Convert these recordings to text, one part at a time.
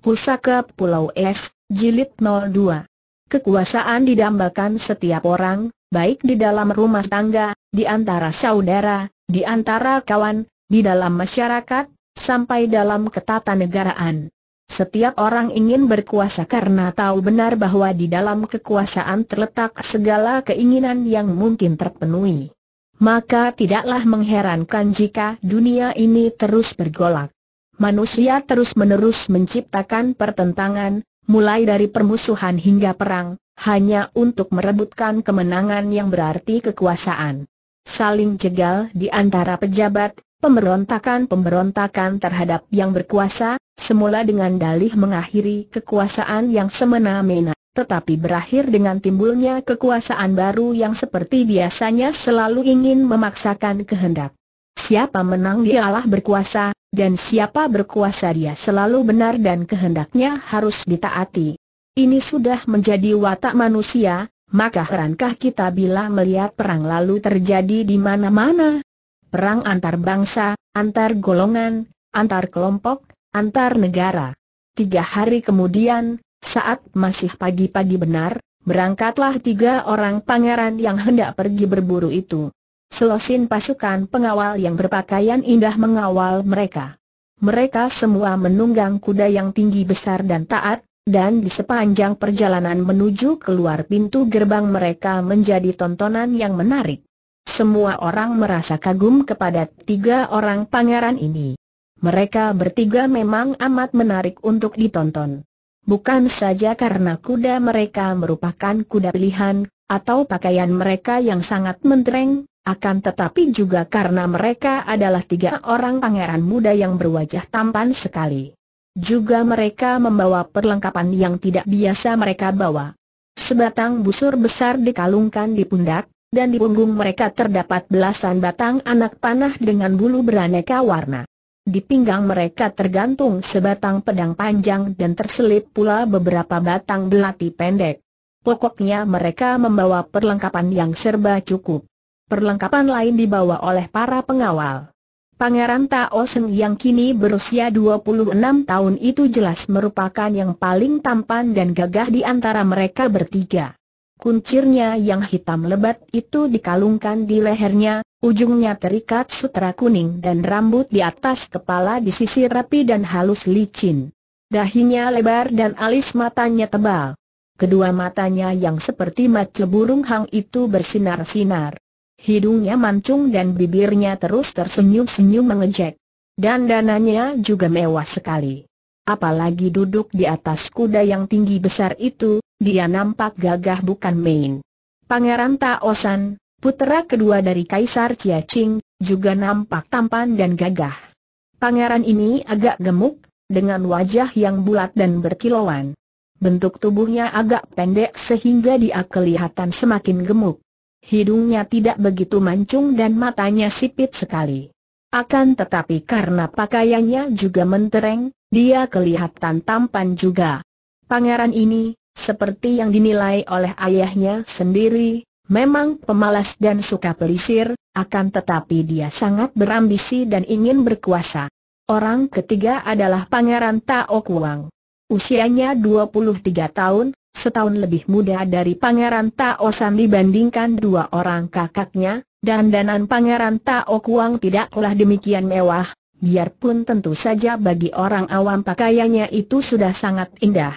Pusaka Pulau Es, Jilid 02. Kekuasaan didambakan setiap orang, baik di dalam rumah tangga, di antara saudara, di antara kawan, di dalam masyarakat, sampai dalam ketatanegaraan. Setiap orang ingin berkuasa karena tahu benar bahwa di dalam kekuasaan terletak segala keinginan yang mungkin terpenuhi. Maka tidaklah mengherankan jika dunia ini terus bergolak manusia terus-menerus menciptakan pertentangan, mulai dari permusuhan hingga perang, hanya untuk merebutkan kemenangan yang berarti kekuasaan. Saling jegal di antara pejabat, pemberontakan-pemberontakan terhadap yang berkuasa, semula dengan dalih mengakhiri kekuasaan yang semena-mena, tetapi berakhir dengan timbulnya kekuasaan baru yang seperti biasanya selalu ingin memaksakan kehendak. Siapa menang dialah berkuasa, dan siapa berkuasa dia selalu benar dan kehendaknya harus ditaati. Ini sudah menjadi watak manusia, maka herankah kita bila melihat perang lalu terjadi di mana-mana? Perang antar bangsa, antar golongan, antar kelompok, antar negara. Tiga hari kemudian, saat masih pagi-pagi benar, berangkatlah tiga orang pangeran yang hendak pergi berburu itu. Selosin pasukan pengawal yang berpakaian indah mengawal mereka. Mereka semua menunggang kuda yang tinggi besar dan taat, dan di sepanjang perjalanan menuju keluar pintu gerbang mereka menjadi tontonan yang menarik. Semua orang merasa kagum kepada tiga orang pangeran ini. Mereka bertiga memang amat menarik untuk ditonton. Bukan saja karena kuda mereka merupakan kuda pilihan, atau pakaian mereka yang sangat mentereng, akan tetapi juga karena mereka adalah tiga orang pangeran muda yang berwajah tampan sekali. Juga mereka membawa perlengkapan yang tidak biasa mereka bawa. Sebatang busur besar dikalungkan di pundak, dan di punggung mereka terdapat belasan batang anak panah dengan bulu beraneka warna. Di pinggang mereka tergantung sebatang pedang panjang dan terselip pula beberapa batang belati pendek. Pokoknya mereka membawa perlengkapan yang serba cukup. Perlengkapan lain dibawa oleh para pengawal. Pangeran Tao Seng yang kini berusia 26 tahun itu jelas merupakan yang paling tampan dan gagah di antara mereka bertiga. Kuncirnya yang hitam lebat itu dikalungkan di lehernya, ujungnya terikat sutra kuning dan rambut di atas kepala disisir rapi dan halus licin. Dahinya lebar dan alis matanya tebal. Kedua matanya yang seperti mata burung hang itu bersinar-sinar. Hidungnya mancung dan bibirnya terus tersenyum-senyum mengejek. Dan dananya juga mewah sekali. Apalagi duduk di atas kuda yang tinggi besar itu, dia nampak gagah bukan main. Pangeran Taosan, putera kedua dari Kaisar Ciacing, juga nampak tampan dan gagah. Pangeran ini agak gemuk, dengan wajah yang bulat dan berkilauan. Bentuk tubuhnya agak pendek sehingga dia kelihatan semakin gemuk. Hidungnya tidak begitu mancung dan matanya sipit sekali. Akan tetapi karena pakaiannya juga mentereng, dia kelihatan tampan juga. Pangeran ini, seperti yang dinilai oleh ayahnya sendiri, memang pemalas dan suka pelisir, akan tetapi dia sangat berambisi dan ingin berkuasa. Orang ketiga adalah Pangeran Tao Kuang. Usianya 23 tahun, setahun lebih muda dari Pangeran Tao San dibandingkan dua orang kakaknya, dan danan Pangeran Tao Kuang tidaklah demikian mewah, biarpun tentu saja bagi orang awam pakaiannya itu sudah sangat indah.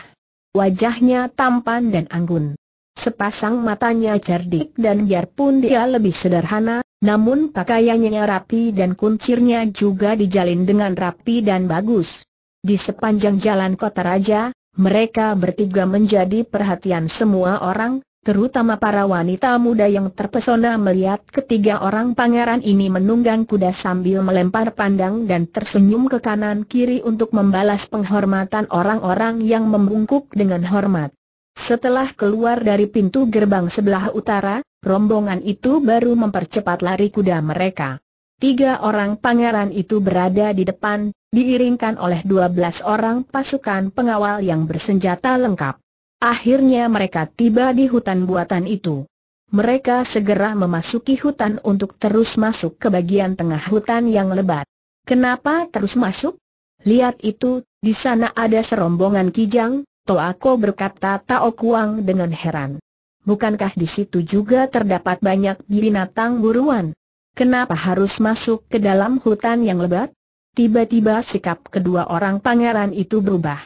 Wajahnya tampan dan anggun. Sepasang matanya cerdik dan biarpun dia lebih sederhana, namun pakaiannya rapi dan kuncirnya juga dijalin dengan rapi dan bagus. Di sepanjang jalan kota raja, mereka bertiga menjadi perhatian semua orang, terutama para wanita muda yang terpesona melihat ketiga orang pangeran ini menunggang kuda sambil melempar pandang dan tersenyum ke kanan kiri untuk membalas penghormatan orang-orang yang membungkuk dengan hormat. Setelah keluar dari pintu gerbang sebelah utara, rombongan itu baru mempercepat lari kuda mereka. Tiga orang pangeran itu berada di depan, diiringkan oleh dua belas orang pasukan pengawal yang bersenjata lengkap. Akhirnya mereka tiba di hutan buatan itu. Mereka segera memasuki hutan untuk terus masuk ke bagian tengah hutan yang lebat. Kenapa terus masuk? Lihat itu, di sana ada serombongan kijang, Toako berkata Tao Kuang dengan heran. Bukankah di situ juga terdapat banyak binatang buruan? Kenapa harus masuk ke dalam hutan yang lebat? Tiba-tiba sikap kedua orang pangeran itu berubah.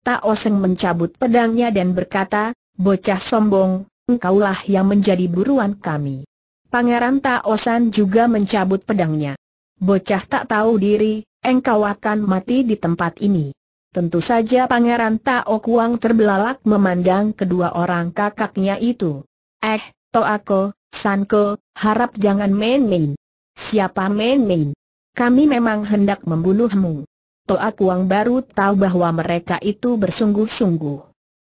Tak Oseng mencabut pedangnya dan berkata, bocah sombong, engkaulah yang menjadi buruan kami. Pangeran Tak Osan juga mencabut pedangnya. Bocah tak tahu diri, engkau akan mati di tempat ini. Tentu saja Pangeran Tao Kuang terbelalak memandang kedua orang kakaknya itu. Eh, aku. Sanko, harap jangan main-main. Siapa main-main? Kami memang hendak membunuhmu. Toa Kuang baru tahu bahwa mereka itu bersungguh-sungguh.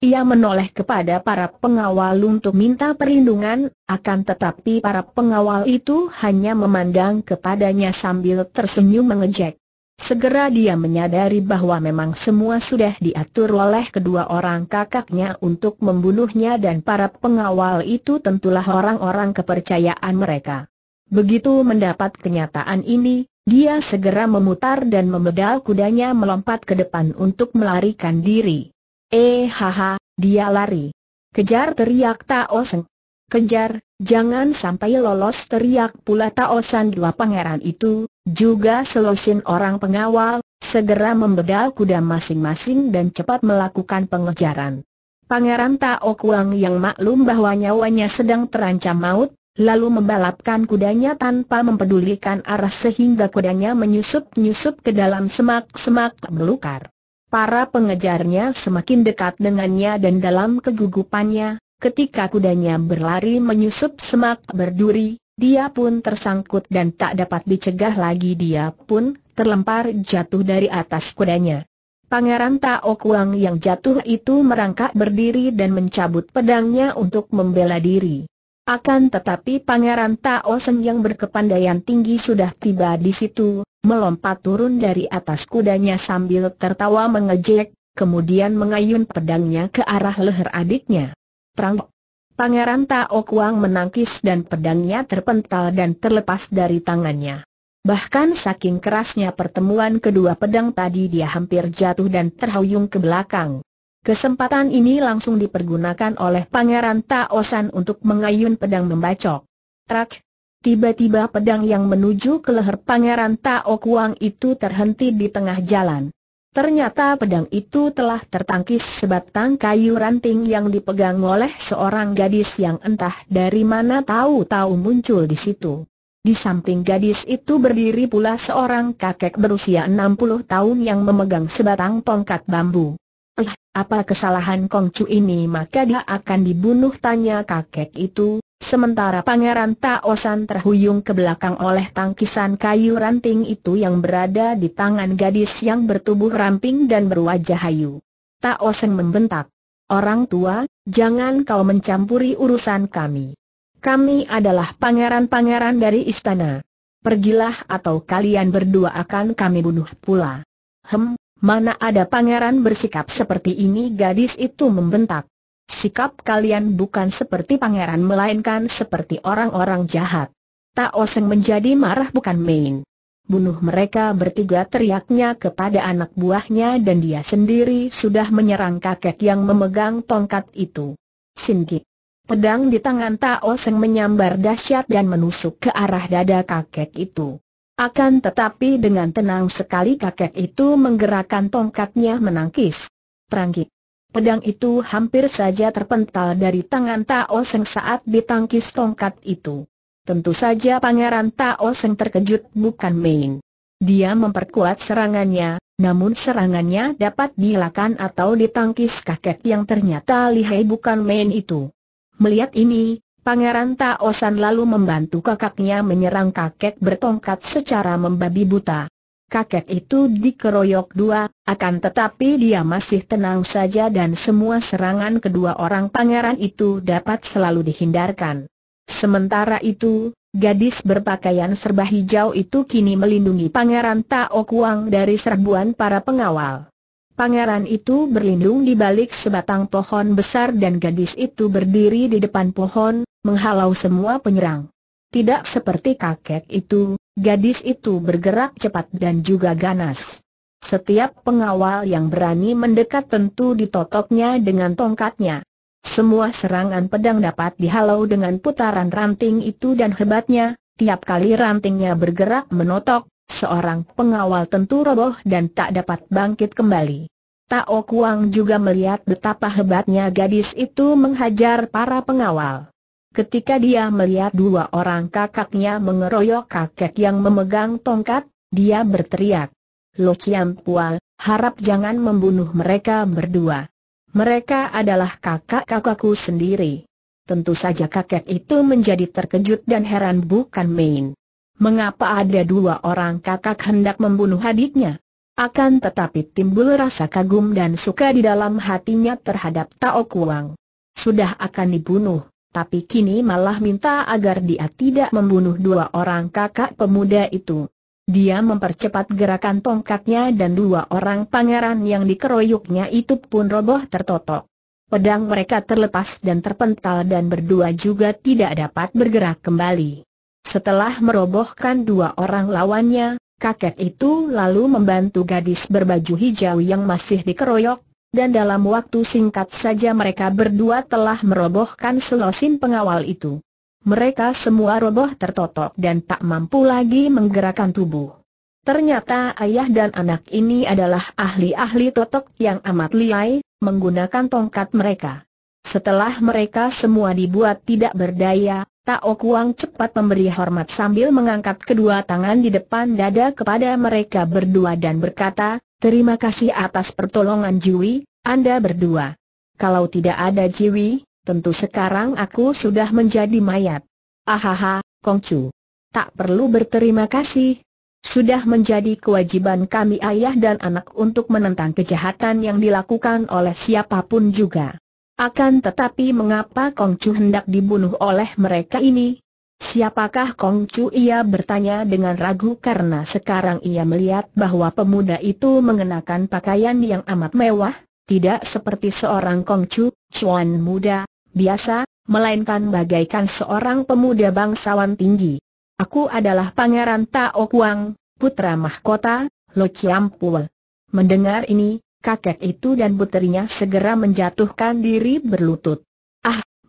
Ia menoleh kepada para pengawal untuk minta perlindungan, akan tetapi para pengawal itu hanya memandang kepadanya sambil tersenyum mengejek. Segera dia menyadari bahwa memang semua sudah diatur oleh kedua orang kakaknya untuk membunuhnya dan para pengawal itu tentulah orang-orang kepercayaan mereka. Begitu mendapat kenyataan ini, dia segera memutar dan memedal kudanya melompat ke depan untuk melarikan diri. Eh haha, dia lari. Kejar teriak Tao Seng. Kejar, jangan sampai lolos teriak pula Tao San dua pangeran itu, juga selosin orang pengawal, segera membedal kuda masing-masing dan cepat melakukan pengejaran. Pangeran Tao Kuang yang maklum bahwa nyawanya sedang terancam maut, lalu membalapkan kudanya tanpa mempedulikan arah sehingga kudanya menyusup-nyusup ke dalam semak-semak belukar. Para pengejarnya semakin dekat dengannya dan dalam kegugupannya, ketika kudanya berlari menyusup semak berduri, dia pun tersangkut dan tak dapat dicegah lagi dia pun terlempar jatuh dari atas kudanya. Pangeran Tao Kuang yang jatuh itu merangkak berdiri dan mencabut pedangnya untuk membela diri. Akan tetapi Pangeran Tao Sen yang berkepandaian tinggi sudah tiba di situ, melompat turun dari atas kudanya sambil tertawa mengejek, kemudian mengayun pedangnya ke arah leher adiknya. Prang! Pangeran Tao Kuang menangkis dan pedangnya terpental dan terlepas dari tangannya. Bahkan saking kerasnya pertemuan kedua pedang tadi dia hampir jatuh dan terhuyung ke belakang. Kesempatan ini langsung dipergunakan oleh Pangeran Tao San untuk mengayun pedang membacok. Trak! Tiba-tiba pedang yang menuju ke leher Pangeran Tao Kuang itu terhenti di tengah jalan. Ternyata pedang itu telah tertangkis sebatang kayu ranting yang dipegang oleh seorang gadis yang entah dari mana tahu-tahu muncul di situ. Di samping gadis itu berdiri pula seorang kakek berusia 60 tahun yang memegang sebatang tongkat bambu. Eh, apa kesalahan Kongcu ini maka dia akan dibunuh tanya kakek itu, Sementara Pangeran Taosan terhuyung ke belakang oleh tangkisan kayu ranting itu yang berada di tangan gadis yang bertubuh ramping dan berwajah hayu. Taosan membentak, Orang tua, jangan kau mencampuri urusan kami. Kami adalah pangeran-pangeran dari istana. Pergilah atau kalian berdua akan kami bunuh pula. Hem, mana ada pangeran bersikap seperti ini gadis itu membentak. Sikap kalian bukan seperti pangeran melainkan seperti orang-orang jahat. Tak Oseng menjadi marah bukan main. Bunuh mereka bertiga teriaknya kepada anak buahnya dan dia sendiri sudah menyerang kakek yang memegang tongkat itu. Sinki. Pedang di tangan Tak Oseng menyambar dahsyat dan menusuk ke arah dada kakek itu. Akan tetapi dengan tenang sekali kakek itu menggerakkan tongkatnya menangkis. Perangkit. Pedang itu hampir saja terpental dari tangan Tao Seng saat ditangkis tongkat itu. Tentu saja Pangeran Tao Seng terkejut bukan main. Dia memperkuat serangannya, namun serangannya dapat dilakukan atau ditangkis kakek yang ternyata lihai bukan main itu. Melihat ini, Pangeran Tao San lalu membantu kakaknya menyerang kakek bertongkat secara membabi buta kakek itu dikeroyok dua, akan tetapi dia masih tenang saja dan semua serangan kedua orang pangeran itu dapat selalu dihindarkan. Sementara itu, gadis berpakaian serba hijau itu kini melindungi pangeran Tao Kuang dari serbuan para pengawal. Pangeran itu berlindung di balik sebatang pohon besar dan gadis itu berdiri di depan pohon, menghalau semua penyerang. Tidak seperti kakek itu, Gadis itu bergerak cepat dan juga ganas. Setiap pengawal yang berani mendekat tentu ditotoknya dengan tongkatnya. Semua serangan pedang dapat dihalau dengan putaran ranting itu dan hebatnya, tiap kali rantingnya bergerak menotok, seorang pengawal tentu roboh dan tak dapat bangkit kembali. Tao Kuang juga melihat betapa hebatnya gadis itu menghajar para pengawal. Ketika dia melihat dua orang kakaknya mengeroyok kakek yang memegang tongkat, dia berteriak. Lo Chiam Pual, harap jangan membunuh mereka berdua. Mereka adalah kakak-kakakku sendiri. Tentu saja kakek itu menjadi terkejut dan heran bukan main. Mengapa ada dua orang kakak hendak membunuh adiknya? Akan tetapi timbul rasa kagum dan suka di dalam hatinya terhadap Tao Kuang. Sudah akan dibunuh tapi kini malah minta agar dia tidak membunuh dua orang kakak pemuda itu. Dia mempercepat gerakan tongkatnya dan dua orang pangeran yang dikeroyoknya itu pun roboh tertotok. Pedang mereka terlepas dan terpental dan berdua juga tidak dapat bergerak kembali. Setelah merobohkan dua orang lawannya, kakek itu lalu membantu gadis berbaju hijau yang masih dikeroyok, dan dalam waktu singkat saja mereka berdua telah merobohkan selosin pengawal itu. Mereka semua roboh tertotok dan tak mampu lagi menggerakkan tubuh. Ternyata ayah dan anak ini adalah ahli-ahli totok yang amat liai, menggunakan tongkat mereka. Setelah mereka semua dibuat tidak berdaya, Tao Kuang cepat memberi hormat sambil mengangkat kedua tangan di depan dada kepada mereka berdua dan berkata, Terima kasih atas pertolongan Jiwi, Anda berdua. Kalau tidak ada Jiwi, tentu sekarang aku sudah menjadi mayat. Ahaha, Kongcu. Tak perlu berterima kasih. Sudah menjadi kewajiban kami ayah dan anak untuk menentang kejahatan yang dilakukan oleh siapapun juga. Akan tetapi mengapa Kongcu hendak dibunuh oleh mereka ini? Siapakah Kong Chu ia bertanya dengan ragu karena sekarang ia melihat bahwa pemuda itu mengenakan pakaian yang amat mewah, tidak seperti seorang Kong Chu, cuan muda, biasa, melainkan bagaikan seorang pemuda bangsawan tinggi. Aku adalah Pangeran Tao Kuang, putra mahkota, Lo Chiam Pua. Mendengar ini, kakek itu dan putrinya segera menjatuhkan diri berlutut.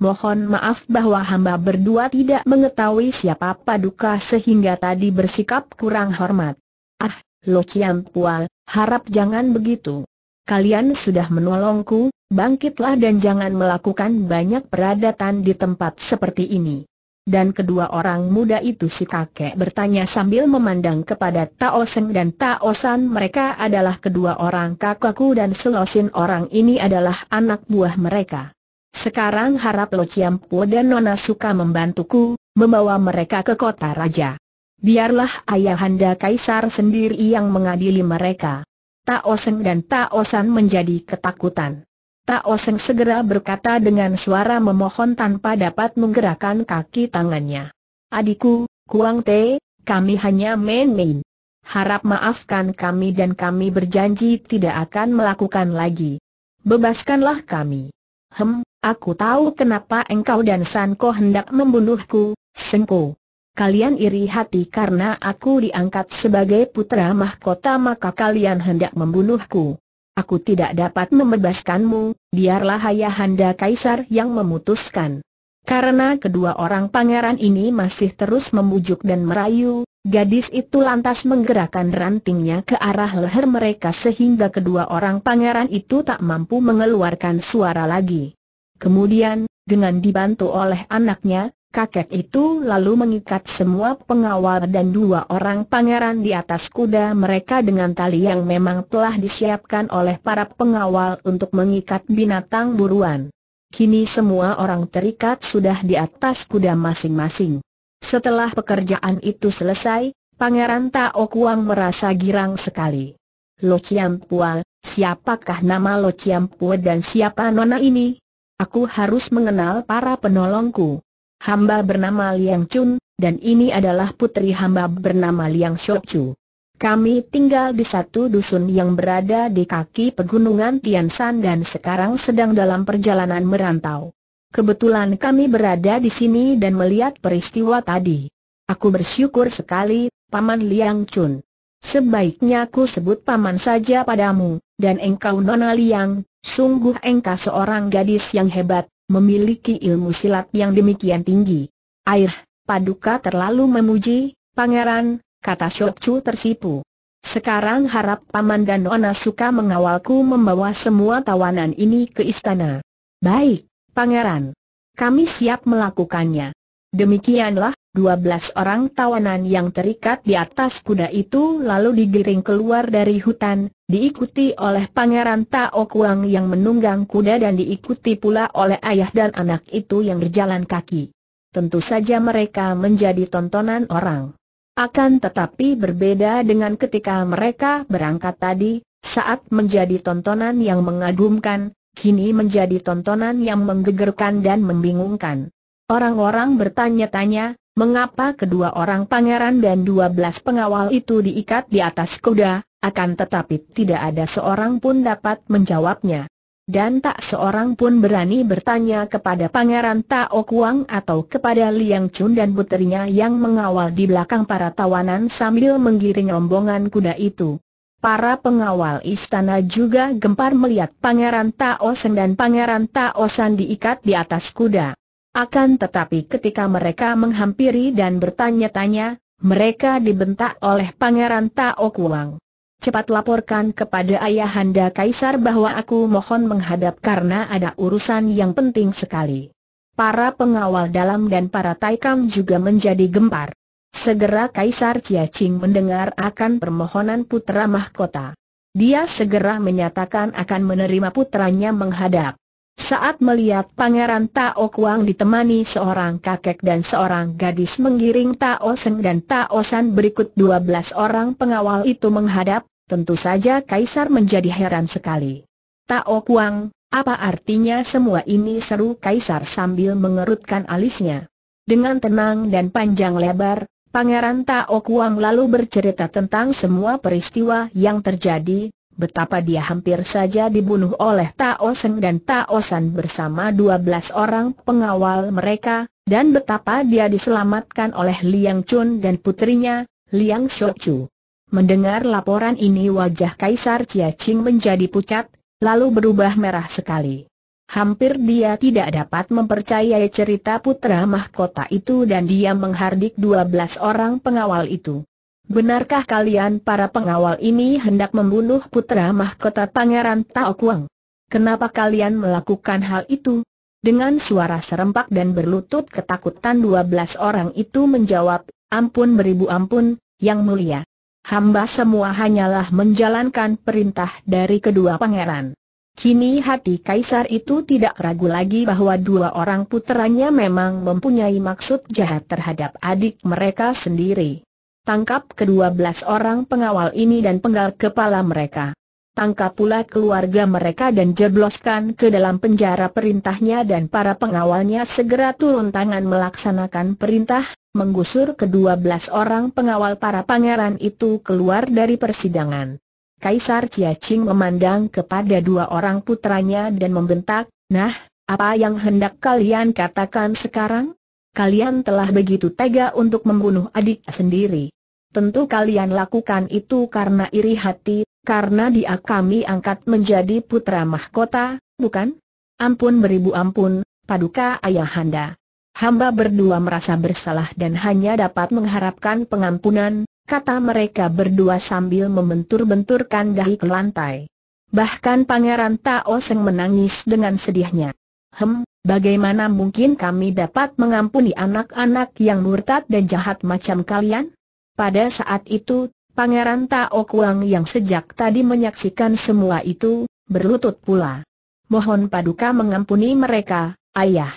Mohon maaf bahwa hamba berdua tidak mengetahui siapa paduka sehingga tadi bersikap kurang hormat. Ah, Lo Chiam Pual, harap jangan begitu. Kalian sudah menolongku, bangkitlah dan jangan melakukan banyak peradatan di tempat seperti ini. Dan kedua orang muda itu si kakek bertanya sambil memandang kepada Tao Seng dan Tao San mereka adalah kedua orang kakakku dan selosin orang ini adalah anak buah mereka. Sekarang harap Lo Ciampu dan Nona suka membantuku, membawa mereka ke kota raja. Biarlah ayahanda kaisar sendiri yang mengadili mereka. Taoseng dan Taosan menjadi ketakutan. Taoseng segera berkata dengan suara memohon tanpa dapat menggerakkan kaki tangannya. Adikku, Kuang Te, kami hanya main-main. Harap maafkan kami dan kami berjanji tidak akan melakukan lagi. Bebaskanlah kami. Hem, Aku tahu kenapa engkau dan Sanko hendak membunuhku, Sengko. Kalian iri hati karena aku diangkat sebagai putra mahkota maka kalian hendak membunuhku. Aku tidak dapat membebaskanmu, biarlah Ayahanda Kaisar yang memutuskan. Karena kedua orang pangeran ini masih terus membujuk dan merayu, gadis itu lantas menggerakkan rantingnya ke arah leher mereka sehingga kedua orang pangeran itu tak mampu mengeluarkan suara lagi. Kemudian, dengan dibantu oleh anaknya, kakek itu lalu mengikat semua pengawal dan dua orang pangeran di atas kuda mereka dengan tali yang memang telah disiapkan oleh para pengawal untuk mengikat binatang buruan. Kini semua orang terikat sudah di atas kuda masing-masing. Setelah pekerjaan itu selesai, Pangeran Tao Kuang merasa girang sekali. Lo Chiam Pua, siapakah nama Lo Chiam Pua dan siapa nona ini? Aku harus mengenal para penolongku. Hamba bernama Liang Chun, dan ini adalah putri hamba bernama Liang Shou Chu. Kami tinggal di satu dusun yang berada di kaki pegunungan Tian Tiansan dan sekarang sedang dalam perjalanan merantau. Kebetulan kami berada di sini dan melihat peristiwa tadi. Aku bersyukur sekali, Paman Liang Chun. Sebaiknya aku sebut paman saja padamu, dan engkau Nona Liang, sungguh engkau seorang gadis yang hebat, memiliki ilmu silat yang demikian tinggi. Air, paduka terlalu memuji, pangeran, kata Shok tersipu. Sekarang harap Paman dan Nona suka mengawalku membawa semua tawanan ini ke istana. Baik, pangeran. Kami siap melakukannya. Demikianlah, 12 orang tawanan yang terikat di atas kuda itu lalu digiring keluar dari hutan, diikuti oleh Pangeran Tao Kuang yang menunggang kuda dan diikuti pula oleh ayah dan anak itu yang berjalan kaki. Tentu saja mereka menjadi tontonan orang. Akan tetapi berbeda dengan ketika mereka berangkat tadi, saat menjadi tontonan yang mengagumkan, kini menjadi tontonan yang menggegerkan dan membingungkan. Orang-orang bertanya-tanya, mengapa kedua orang pangeran dan dua belas pengawal itu diikat di atas kuda, akan tetapi tidak ada seorang pun dapat menjawabnya. Dan tak seorang pun berani bertanya kepada pangeran Tao Kuang atau kepada Liang Chun dan putrinya yang mengawal di belakang para tawanan sambil menggiring rombongan kuda itu. Para pengawal istana juga gempar melihat Pangeran Tao Sen dan Pangeran Tao San diikat di atas kuda. Akan tetapi ketika mereka menghampiri dan bertanya-tanya, mereka dibentak oleh Pangeran Tao Kuang. Cepat laporkan kepada ayahanda kaisar bahwa aku mohon menghadap karena ada urusan yang penting sekali. Para pengawal dalam dan para Taikang juga menjadi gempar. Segera Kaisar Ching mendengar akan permohonan putra mahkota. Dia segera menyatakan akan menerima putranya menghadap. Saat melihat Pangeran Tao Kuang ditemani seorang kakek dan seorang gadis menggiring Tao Seng dan Tao San berikut 12 orang pengawal itu menghadap, tentu saja Kaisar menjadi heran sekali. Tao Kuang, apa artinya semua ini seru Kaisar sambil mengerutkan alisnya. Dengan tenang dan panjang lebar, Pangeran Tao Kuang lalu bercerita tentang semua peristiwa yang terjadi, betapa dia hampir saja dibunuh oleh Tao Seng dan Tao San bersama 12 orang pengawal mereka, dan betapa dia diselamatkan oleh Liang Chun dan putrinya, Liang Chu. Mendengar laporan ini wajah Kaisar Chia Ching menjadi pucat, lalu berubah merah sekali. Hampir dia tidak dapat mempercayai cerita putra mahkota itu dan dia menghardik 12 orang pengawal itu. Benarkah kalian para pengawal ini hendak membunuh putra mahkota Pangeran Tao Kuang? Kenapa kalian melakukan hal itu? Dengan suara serempak dan berlutut ketakutan dua belas orang itu menjawab, ampun beribu ampun, yang mulia. Hamba semua hanyalah menjalankan perintah dari kedua pangeran. Kini hati kaisar itu tidak ragu lagi bahwa dua orang putranya memang mempunyai maksud jahat terhadap adik mereka sendiri. Tangkap kedua belas orang pengawal ini dan penggal kepala mereka. Tangkap pula keluarga mereka dan jebloskan ke dalam penjara perintahnya dan para pengawalnya segera turun tangan melaksanakan perintah, menggusur kedua belas orang pengawal para pangeran itu keluar dari persidangan. Kaisar Ciacing memandang kepada dua orang putranya dan membentak, Nah, apa yang hendak kalian katakan sekarang? Kalian telah begitu tega untuk membunuh adik sendiri. Tentu kalian lakukan itu karena iri hati, karena dia kami angkat menjadi putra mahkota, bukan? Ampun beribu ampun, paduka ayahanda. Hamba berdua merasa bersalah dan hanya dapat mengharapkan pengampunan, kata mereka berdua sambil membentur-benturkan dahi ke lantai. Bahkan Pangeran Tao Seng menangis dengan sedihnya. Hem, bagaimana mungkin kami dapat mengampuni anak-anak yang murtad dan jahat macam kalian? Pada saat itu, Pangeran Tao Kuang yang sejak tadi menyaksikan semua itu, berlutut pula. Mohon paduka mengampuni mereka, ayah.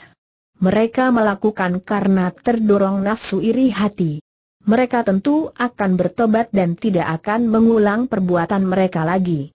Mereka melakukan karena terdorong nafsu iri hati. Mereka tentu akan bertobat dan tidak akan mengulang perbuatan mereka lagi.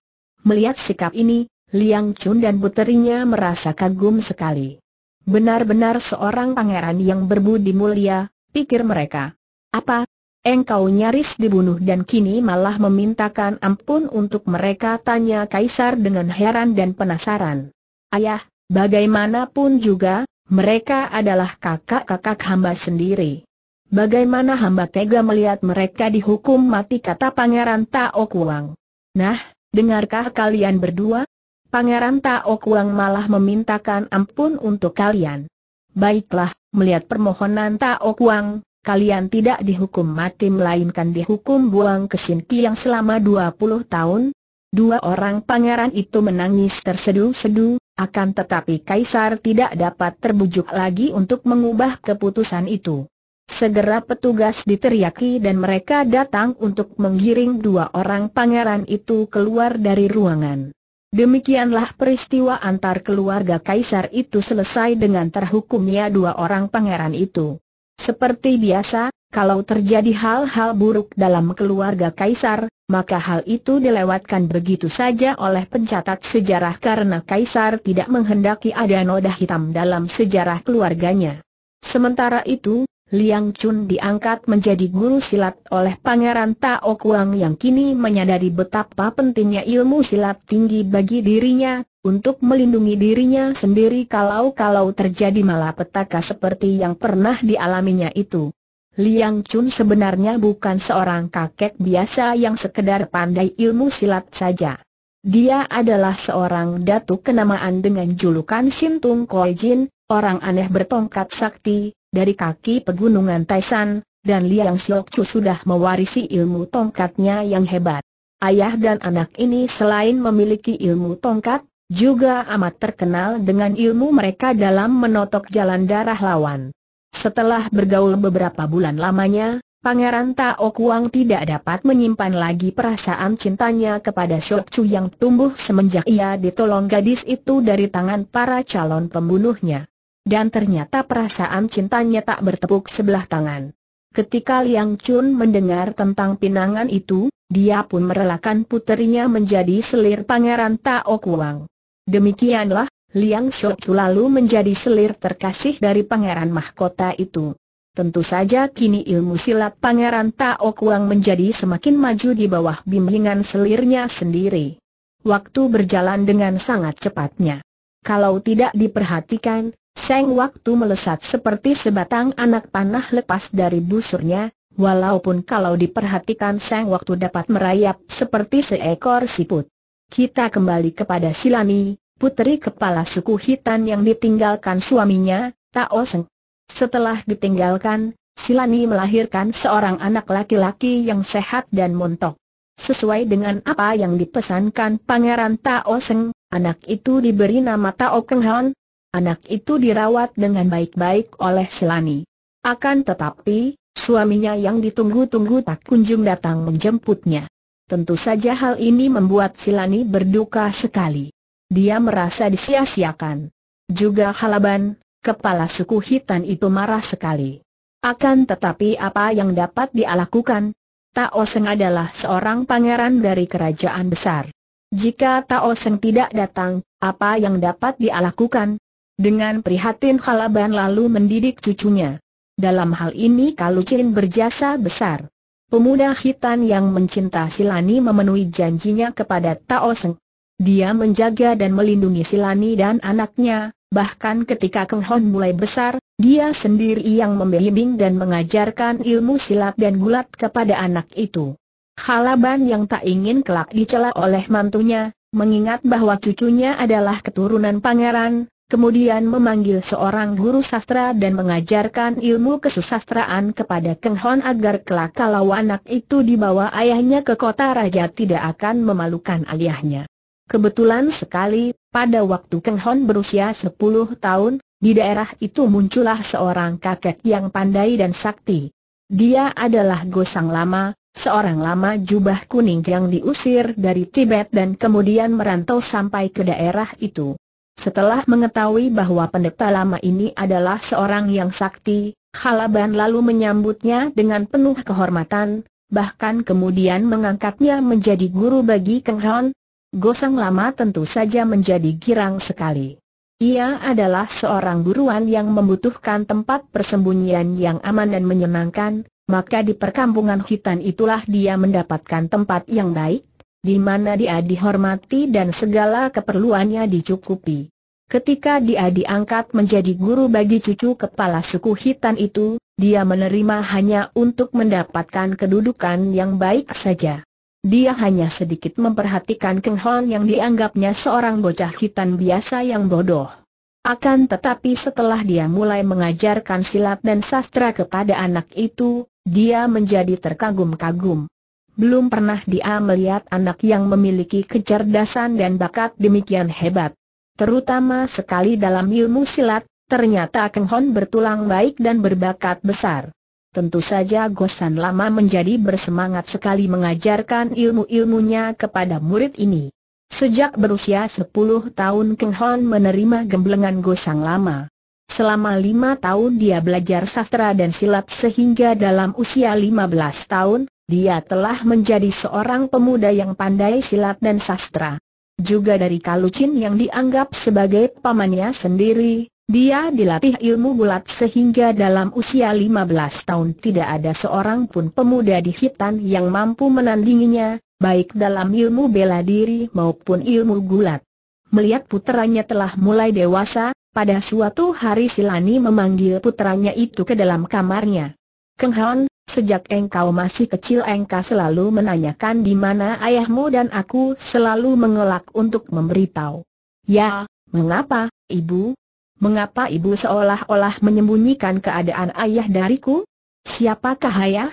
Melihat sikap ini, Liang Chun dan puterinya merasa kagum sekali. Benar-benar seorang pangeran yang berbudi mulia, pikir mereka. Apa, engkau nyaris dibunuh dan kini malah memintakan ampun untuk mereka tanya Kaisar dengan heran dan penasaran. Ayah, bagaimanapun juga, mereka adalah kakak-kakak hamba sendiri. Bagaimana hamba tega melihat mereka dihukum mati kata Pangeran Tao Kuang. Nah, dengarkah kalian berdua? Pangeran Tao Kuang malah memintakan ampun untuk kalian. Baiklah, melihat permohonan Tao Kuang, kalian tidak dihukum mati melainkan dihukum buang ke sinki yang selama 20 tahun? Dua orang pangeran itu menangis terseduh sedu akan tetapi Kaisar tidak dapat terbujuk lagi untuk mengubah keputusan itu. Segera petugas diteriaki dan mereka datang untuk menggiring dua orang pangeran itu keluar dari ruangan. Demikianlah peristiwa antar keluarga Kaisar itu selesai dengan terhukumnya dua orang pangeran itu. Seperti biasa, kalau terjadi hal-hal buruk dalam keluarga Kaisar, maka hal itu dilewatkan begitu saja oleh pencatat sejarah karena Kaisar tidak menghendaki ada noda hitam dalam sejarah keluarganya. Sementara itu, Liang Chun diangkat menjadi guru silat oleh Pangeran Tao Kuang yang kini menyadari betapa pentingnya ilmu silat tinggi bagi dirinya, untuk melindungi dirinya sendiri kalau-kalau terjadi malapetaka seperti yang pernah dialaminya itu. Liang Chun sebenarnya bukan seorang kakek biasa yang sekedar pandai ilmu silat saja. Dia adalah seorang datuk kenamaan dengan julukan Sintung Koi Jin, orang aneh bertongkat sakti, dari kaki pegunungan Taisan, dan Liang Siok sudah mewarisi ilmu tongkatnya yang hebat. Ayah dan anak ini selain memiliki ilmu tongkat, juga amat terkenal dengan ilmu mereka dalam menotok jalan darah lawan. Setelah bergaul beberapa bulan lamanya, Pangeran Tao Kuang tidak dapat menyimpan lagi perasaan cintanya kepada Shok yang tumbuh semenjak ia ditolong gadis itu dari tangan para calon pembunuhnya. Dan ternyata perasaan cintanya tak bertepuk sebelah tangan. Ketika Liang Chun mendengar tentang pinangan itu, dia pun merelakan puterinya menjadi selir pangeran Tao Kuang. Demikianlah, Liang Shou lalu menjadi selir terkasih dari pangeran mahkota itu. Tentu saja kini ilmu silat pangeran Tao Kuang menjadi semakin maju di bawah bimbingan selirnya sendiri. Waktu berjalan dengan sangat cepatnya. Kalau tidak diperhatikan, Seng waktu melesat seperti sebatang anak panah lepas dari busurnya, walaupun kalau diperhatikan Seng waktu dapat merayap seperti seekor siput. Kita kembali kepada Silani, putri kepala suku Hitan yang ditinggalkan suaminya, Tao Seng. Setelah ditinggalkan, Silani melahirkan seorang anak laki-laki yang sehat dan montok. Sesuai dengan apa yang dipesankan Pangeran Tao Seng, anak itu diberi nama Tao Keng Hon, Anak itu dirawat dengan baik-baik oleh Selani. Akan tetapi, suaminya yang ditunggu-tunggu tak kunjung datang menjemputnya. Tentu saja hal ini membuat Selani berduka sekali. Dia merasa disia-siakan. Juga Halaban, kepala suku Hitan itu marah sekali. Akan tetapi apa yang dapat dia lakukan? Tao Seng adalah seorang pangeran dari kerajaan besar. Jika Taoseng Seng tidak datang, apa yang dapat dia lakukan? Dengan prihatin Halaban lalu mendidik cucunya. Dalam hal ini Kalucin berjasa besar. Pemuda hitam yang mencinta Silani memenuhi janjinya kepada Tao Seng. Dia menjaga dan melindungi Silani dan anaknya, bahkan ketika Keng Hon mulai besar, dia sendiri yang membimbing dan mengajarkan ilmu silat dan gulat kepada anak itu. Halaban yang tak ingin kelak dicela oleh mantunya, mengingat bahwa cucunya adalah keturunan pangeran, kemudian memanggil seorang guru sastra dan mengajarkan ilmu kesusastraan kepada Keng Hon agar kelak kalau anak itu dibawa ayahnya ke kota raja tidak akan memalukan ayahnya. Kebetulan sekali, pada waktu Keng Hon berusia 10 tahun, di daerah itu muncullah seorang kakek yang pandai dan sakti. Dia adalah Gosang Lama, seorang lama jubah kuning yang diusir dari Tibet dan kemudian merantau sampai ke daerah itu. Setelah mengetahui bahwa pendeta lama ini adalah seorang yang sakti, Halaban lalu menyambutnya dengan penuh kehormatan, bahkan kemudian mengangkatnya menjadi guru bagi Keng Hon. Gosang lama tentu saja menjadi girang sekali. Ia adalah seorang buruan yang membutuhkan tempat persembunyian yang aman dan menyenangkan, maka di perkampungan hitam itulah dia mendapatkan tempat yang baik, di mana dia dihormati dan segala keperluannya dicukupi. Ketika dia diangkat menjadi guru bagi cucu kepala suku Hitan itu, dia menerima hanya untuk mendapatkan kedudukan yang baik saja. Dia hanya sedikit memperhatikan Keng Hon yang dianggapnya seorang bocah Hitan biasa yang bodoh. Akan tetapi setelah dia mulai mengajarkan silat dan sastra kepada anak itu, dia menjadi terkagum-kagum belum pernah dia melihat anak yang memiliki kecerdasan dan bakat demikian hebat. Terutama sekali dalam ilmu silat, ternyata Keng Hon bertulang baik dan berbakat besar. Tentu saja Gosan lama menjadi bersemangat sekali mengajarkan ilmu-ilmunya kepada murid ini. Sejak berusia 10 tahun Keng Hon menerima gemblengan Gosan lama. Selama lima tahun dia belajar sastra dan silat sehingga dalam usia lima belas tahun, dia telah menjadi seorang pemuda yang pandai silat dan sastra. Juga dari Kalucin yang dianggap sebagai pamannya sendiri, dia dilatih ilmu gulat sehingga dalam usia 15 tahun tidak ada seorang pun pemuda di Hitan yang mampu menandinginya, baik dalam ilmu bela diri maupun ilmu gulat. Melihat putranya telah mulai dewasa, pada suatu hari Silani memanggil putranya itu ke dalam kamarnya. Keng Hon, Sejak engkau masih kecil engkau selalu menanyakan di mana ayahmu dan aku selalu mengelak untuk memberitahu. Ya, mengapa, ibu? Mengapa ibu seolah-olah menyembunyikan keadaan ayah dariku? Siapakah ayah?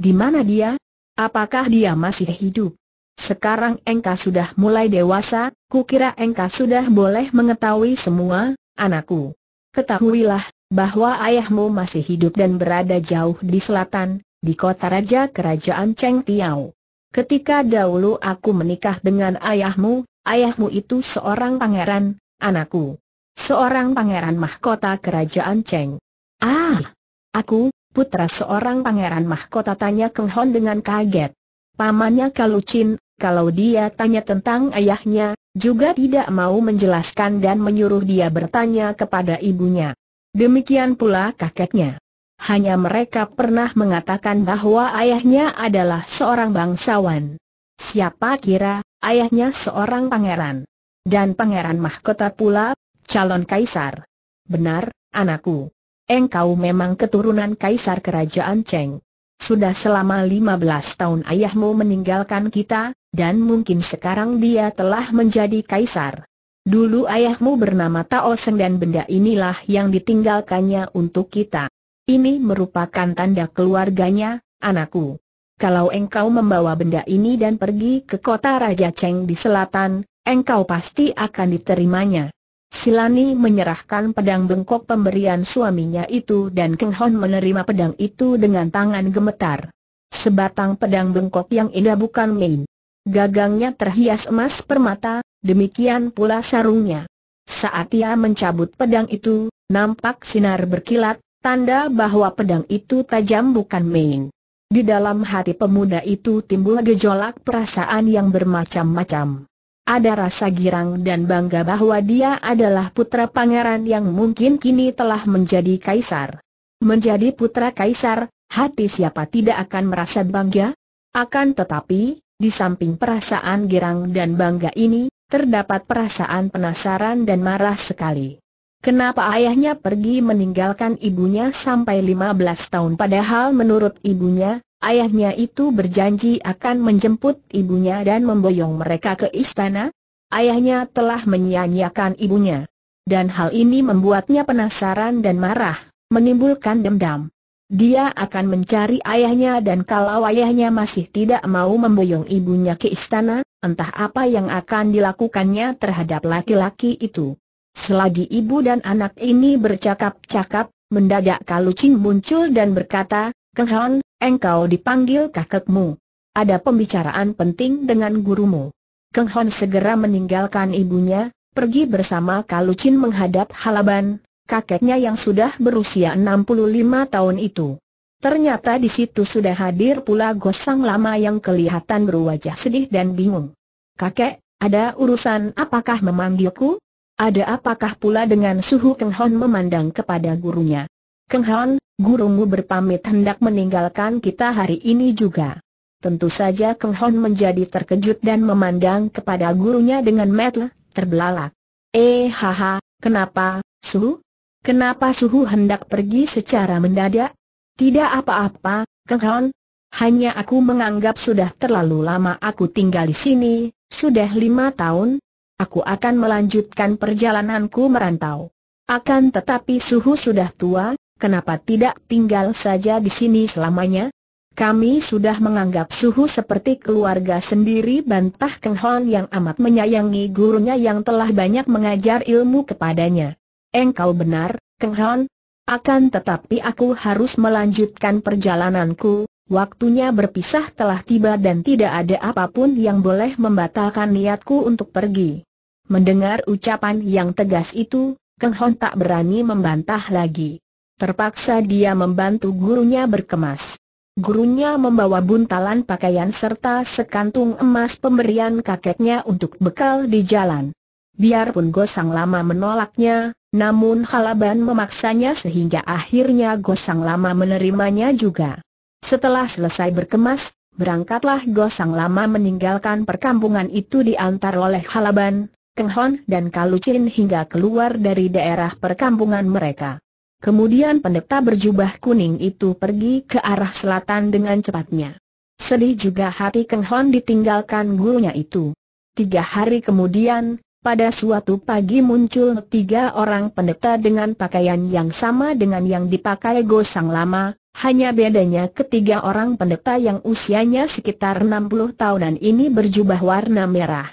Di mana dia? Apakah dia masih hidup? Sekarang engkau sudah mulai dewasa, kukira engkau sudah boleh mengetahui semua, anakku. Ketahuilah, bahwa ayahmu masih hidup dan berada jauh di selatan, di kota raja kerajaan Cheng Tiao. Ketika dahulu aku menikah dengan ayahmu, ayahmu itu seorang pangeran, anakku. Seorang pangeran mahkota kerajaan Cheng. Ah, aku, putra seorang pangeran mahkota tanya Keng Hon dengan kaget. Pamannya Kalu Chin, kalau dia tanya tentang ayahnya, juga tidak mau menjelaskan dan menyuruh dia bertanya kepada ibunya. Demikian pula kakeknya. Hanya mereka pernah mengatakan bahwa ayahnya adalah seorang bangsawan. Siapa kira, ayahnya seorang pangeran. Dan pangeran mahkota pula, calon kaisar. Benar, anakku. Engkau memang keturunan kaisar kerajaan Cheng. Sudah selama 15 tahun ayahmu meninggalkan kita, dan mungkin sekarang dia telah menjadi kaisar. Dulu ayahmu bernama Taoseng dan benda inilah yang ditinggalkannya untuk kita. Ini merupakan tanda keluarganya, anakku. Kalau engkau membawa benda ini dan pergi ke kota Raja Cheng di selatan, engkau pasti akan diterimanya. Silani menyerahkan pedang bengkok pemberian suaminya itu dan Keng Hon menerima pedang itu dengan tangan gemetar. Sebatang pedang bengkok yang indah bukan main. Gagangnya terhias emas permata, demikian pula sarungnya. Saat ia mencabut pedang itu, nampak sinar berkilat, tanda bahwa pedang itu tajam bukan main. Di dalam hati pemuda itu timbul gejolak perasaan yang bermacam-macam. Ada rasa girang dan bangga bahwa dia adalah putra pangeran yang mungkin kini telah menjadi kaisar. Menjadi putra kaisar, hati siapa tidak akan merasa bangga? Akan tetapi, di samping perasaan girang dan bangga ini, terdapat perasaan penasaran dan marah sekali. Kenapa ayahnya pergi meninggalkan ibunya sampai 15 tahun padahal menurut ibunya, ayahnya itu berjanji akan menjemput ibunya dan memboyong mereka ke istana? Ayahnya telah menyia-nyiakan ibunya. Dan hal ini membuatnya penasaran dan marah, menimbulkan dendam. Dia akan mencari ayahnya dan kalau ayahnya masih tidak mau memboyong ibunya ke istana, entah apa yang akan dilakukannya terhadap laki-laki itu. Selagi ibu dan anak ini bercakap-cakap, mendadak Kalucing muncul dan berkata, Keng Han, engkau dipanggil kakekmu. Ada pembicaraan penting dengan gurumu. Keng Hon segera meninggalkan ibunya, pergi bersama Kalucin menghadap halaban kakeknya yang sudah berusia 65 tahun itu. Ternyata di situ sudah hadir pula Gosang Lama yang kelihatan berwajah sedih dan bingung. Kakek, ada urusan apakah memanggilku? Ada apakah pula dengan suhu Keng Hon memandang kepada gurunya? Keng Hon, gurumu berpamit hendak meninggalkan kita hari ini juga. Tentu saja Keng Hon menjadi terkejut dan memandang kepada gurunya dengan mata terbelalak. Eh haha, kenapa, suhu? Kenapa suhu hendak pergi secara mendadak? Tidak apa-apa, Kang Hon. Hanya aku menganggap sudah terlalu lama aku tinggal di sini, sudah lima tahun. Aku akan melanjutkan perjalananku merantau. Akan tetapi suhu sudah tua, kenapa tidak tinggal saja di sini selamanya? Kami sudah menganggap Suhu seperti keluarga sendiri bantah Kang Hon yang amat menyayangi gurunya yang telah banyak mengajar ilmu kepadanya engkau benar, Keng Hon. Akan tetapi aku harus melanjutkan perjalananku, waktunya berpisah telah tiba dan tidak ada apapun yang boleh membatalkan niatku untuk pergi. Mendengar ucapan yang tegas itu, Keng Hon tak berani membantah lagi. Terpaksa dia membantu gurunya berkemas. Gurunya membawa buntalan pakaian serta sekantung emas pemberian kakeknya untuk bekal di jalan. Biarpun Gosang lama menolaknya, namun Halaban memaksanya sehingga akhirnya Gosang Lama menerimanya juga. Setelah selesai berkemas, berangkatlah Gosang Lama meninggalkan perkampungan itu diantar oleh Halaban, Kenghon, dan Kalucin hingga keluar dari daerah perkampungan mereka. Kemudian pendeta berjubah kuning itu pergi ke arah selatan dengan cepatnya. Sedih juga hati Kenghon ditinggalkan gurunya itu. Tiga hari kemudian, pada suatu pagi muncul tiga orang pendeta dengan pakaian yang sama dengan yang dipakai Gosang lama, hanya bedanya ketiga orang pendeta yang usianya sekitar 60 tahunan ini berjubah warna merah.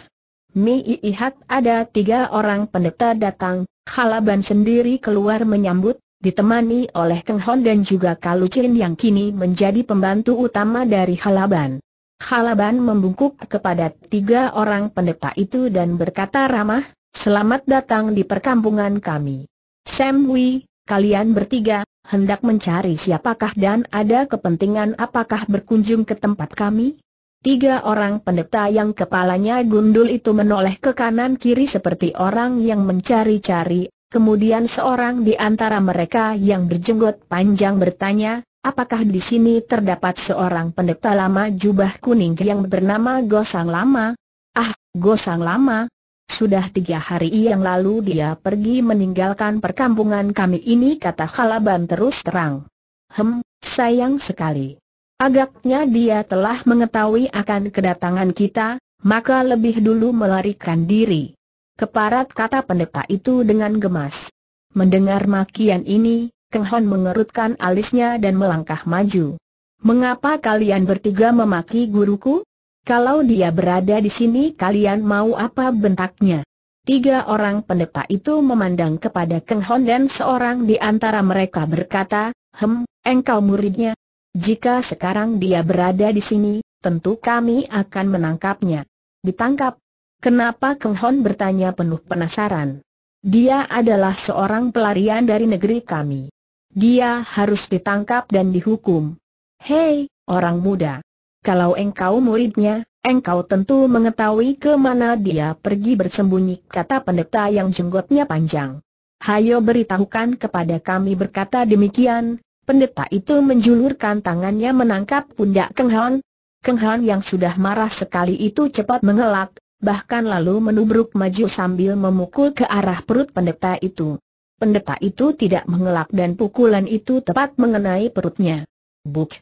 Mi Ihat ada tiga orang pendeta datang, Halaban sendiri keluar menyambut, ditemani oleh Keng Hon dan juga Kalucin yang kini menjadi pembantu utama dari Halaban. Halaban membungkuk kepada tiga orang pendeta itu dan berkata ramah, Selamat datang di perkampungan kami. Sam Wee, kalian bertiga, hendak mencari siapakah dan ada kepentingan apakah berkunjung ke tempat kami? Tiga orang pendeta yang kepalanya gundul itu menoleh ke kanan kiri seperti orang yang mencari-cari, kemudian seorang di antara mereka yang berjenggot panjang bertanya, Apakah di sini terdapat seorang pendeta lama jubah kuning yang bernama Gosang Lama? Ah, Gosang Lama. Sudah tiga hari yang lalu dia pergi meninggalkan perkampungan kami ini kata Halaban terus terang. Hem, sayang sekali. Agaknya dia telah mengetahui akan kedatangan kita, maka lebih dulu melarikan diri. Keparat kata pendeta itu dengan gemas. Mendengar makian ini, Kehon mengerutkan alisnya dan melangkah maju. Mengapa kalian bertiga memaki guruku? Kalau dia berada di sini kalian mau apa bentaknya? Tiga orang pendeta itu memandang kepada Keng Hon dan seorang di antara mereka berkata, Hem, engkau muridnya. Jika sekarang dia berada di sini, tentu kami akan menangkapnya. Ditangkap. Kenapa Keng Hon bertanya penuh penasaran? Dia adalah seorang pelarian dari negeri kami. Dia harus ditangkap dan dihukum. Hei, orang muda. Kalau engkau muridnya, engkau tentu mengetahui ke mana dia pergi bersembunyi, kata pendeta yang jenggotnya panjang. Hayo beritahukan kepada kami berkata demikian, pendeta itu menjulurkan tangannya menangkap pundak Keng Han. Keng Han yang sudah marah sekali itu cepat mengelak, bahkan lalu menubruk maju sambil memukul ke arah perut pendeta itu pendeta itu tidak mengelak dan pukulan itu tepat mengenai perutnya. Buk!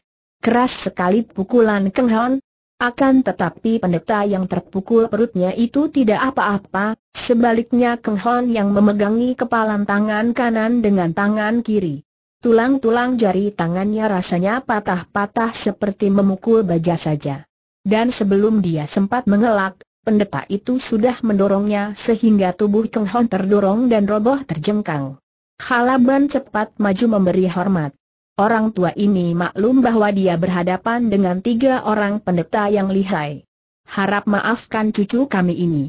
Keras sekali pukulan Keng Hon. Akan tetapi pendeta yang terpukul perutnya itu tidak apa-apa, sebaliknya Keng Hon yang memegangi kepalan tangan kanan dengan tangan kiri. Tulang-tulang jari tangannya rasanya patah-patah seperti memukul baja saja. Dan sebelum dia sempat mengelak, pendeta itu sudah mendorongnya sehingga tubuh Keng Hon terdorong dan roboh terjengkang. Halaban cepat maju memberi hormat. Orang tua ini maklum bahwa dia berhadapan dengan tiga orang pendeta yang lihai. Harap maafkan cucu kami ini.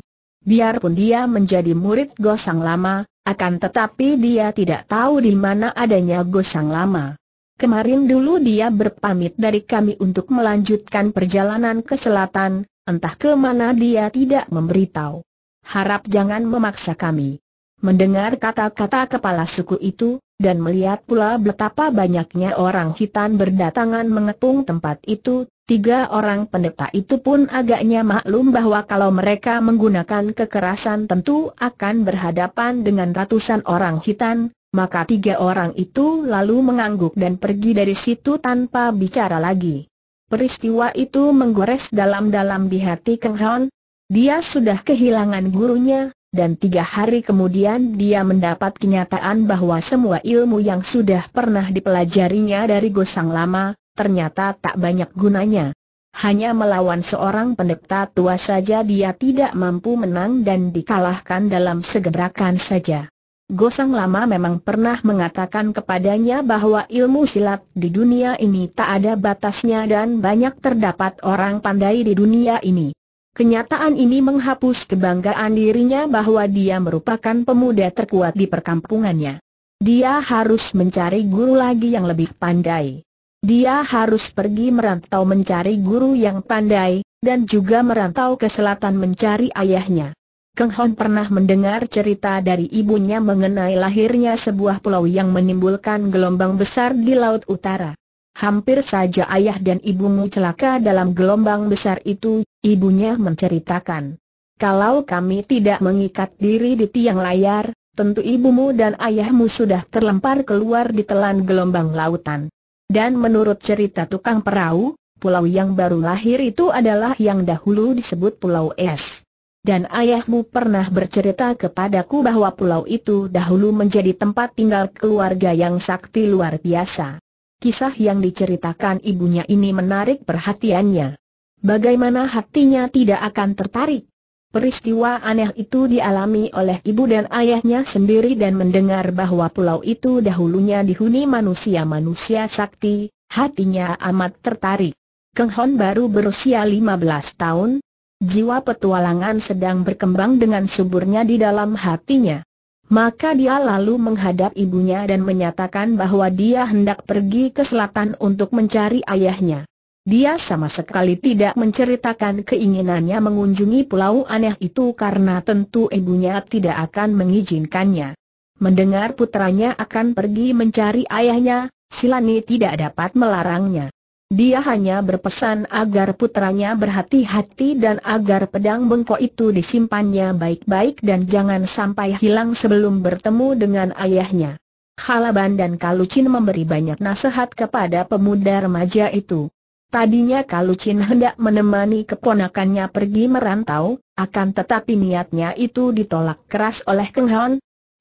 Biarpun dia menjadi murid Gosang Lama, akan tetapi dia tidak tahu di mana adanya Gosang Lama. Kemarin dulu dia berpamit dari kami untuk melanjutkan perjalanan ke selatan, Entah ke mana dia tidak memberitahu. Harap jangan memaksa kami. Mendengar kata-kata kepala suku itu, dan melihat pula betapa banyaknya orang hitam berdatangan mengepung tempat itu, tiga orang pendeta itu pun agaknya maklum bahwa kalau mereka menggunakan kekerasan tentu akan berhadapan dengan ratusan orang hitam. maka tiga orang itu lalu mengangguk dan pergi dari situ tanpa bicara lagi. Peristiwa itu menggores dalam-dalam di hati Kang Hon. Dia sudah kehilangan gurunya, dan tiga hari kemudian dia mendapat kenyataan bahwa semua ilmu yang sudah pernah dipelajarinya dari Gosang Lama, ternyata tak banyak gunanya. Hanya melawan seorang pendeta tua saja dia tidak mampu menang dan dikalahkan dalam segebrakan saja. Gosang lama memang pernah mengatakan kepadanya bahwa ilmu silat di dunia ini tak ada batasnya dan banyak terdapat orang pandai di dunia ini. Kenyataan ini menghapus kebanggaan dirinya bahwa dia merupakan pemuda terkuat di perkampungannya. Dia harus mencari guru lagi yang lebih pandai. Dia harus pergi merantau mencari guru yang pandai, dan juga merantau ke selatan mencari ayahnya. Kang Hon pernah mendengar cerita dari ibunya mengenai lahirnya sebuah pulau yang menimbulkan gelombang besar di Laut Utara. Hampir saja ayah dan ibumu celaka dalam gelombang besar itu, ibunya menceritakan. Kalau kami tidak mengikat diri di tiang layar, tentu ibumu dan ayahmu sudah terlempar keluar di telan gelombang lautan. Dan menurut cerita tukang perahu, pulau yang baru lahir itu adalah yang dahulu disebut Pulau Es. Dan ayahmu pernah bercerita kepadaku bahwa pulau itu dahulu menjadi tempat tinggal keluarga yang sakti luar biasa. Kisah yang diceritakan ibunya ini menarik perhatiannya. Bagaimana hatinya tidak akan tertarik? Peristiwa aneh itu dialami oleh ibu dan ayahnya sendiri dan mendengar bahwa pulau itu dahulunya dihuni manusia-manusia sakti, hatinya amat tertarik. Keng Hon baru berusia 15 tahun, Jiwa petualangan sedang berkembang dengan suburnya di dalam hatinya. Maka dia lalu menghadap ibunya dan menyatakan bahwa dia hendak pergi ke selatan untuk mencari ayahnya. Dia sama sekali tidak menceritakan keinginannya mengunjungi pulau aneh itu karena tentu ibunya tidak akan mengizinkannya. Mendengar putranya akan pergi mencari ayahnya, Silani tidak dapat melarangnya. Dia hanya berpesan agar putranya berhati-hati dan agar pedang bengkok itu disimpannya baik-baik dan jangan sampai hilang sebelum bertemu dengan ayahnya. Halaban dan Kalucin memberi banyak nasihat kepada pemuda remaja itu. Tadinya Kalucin hendak menemani keponakannya pergi merantau, akan tetapi niatnya itu ditolak keras oleh Keng Hon.